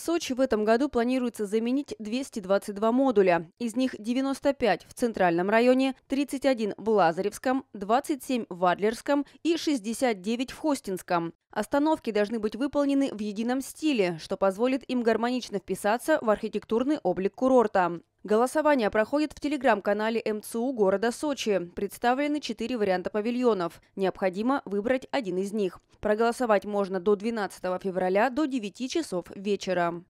Сочи в этом году планируется заменить 222 модуля. Из них 95 в Центральном районе, 31 в Лазаревском, 27 в Адлерском и 69 в Хостинском. Остановки должны быть выполнены в едином стиле, что позволит им гармонично вписаться в архитектурный облик курорта. Голосование проходит в телеграм-канале МЦУ города Сочи. Представлены четыре варианта павильонов. Необходимо выбрать один из них. Проголосовать можно до 12 февраля до 9 часов вечера.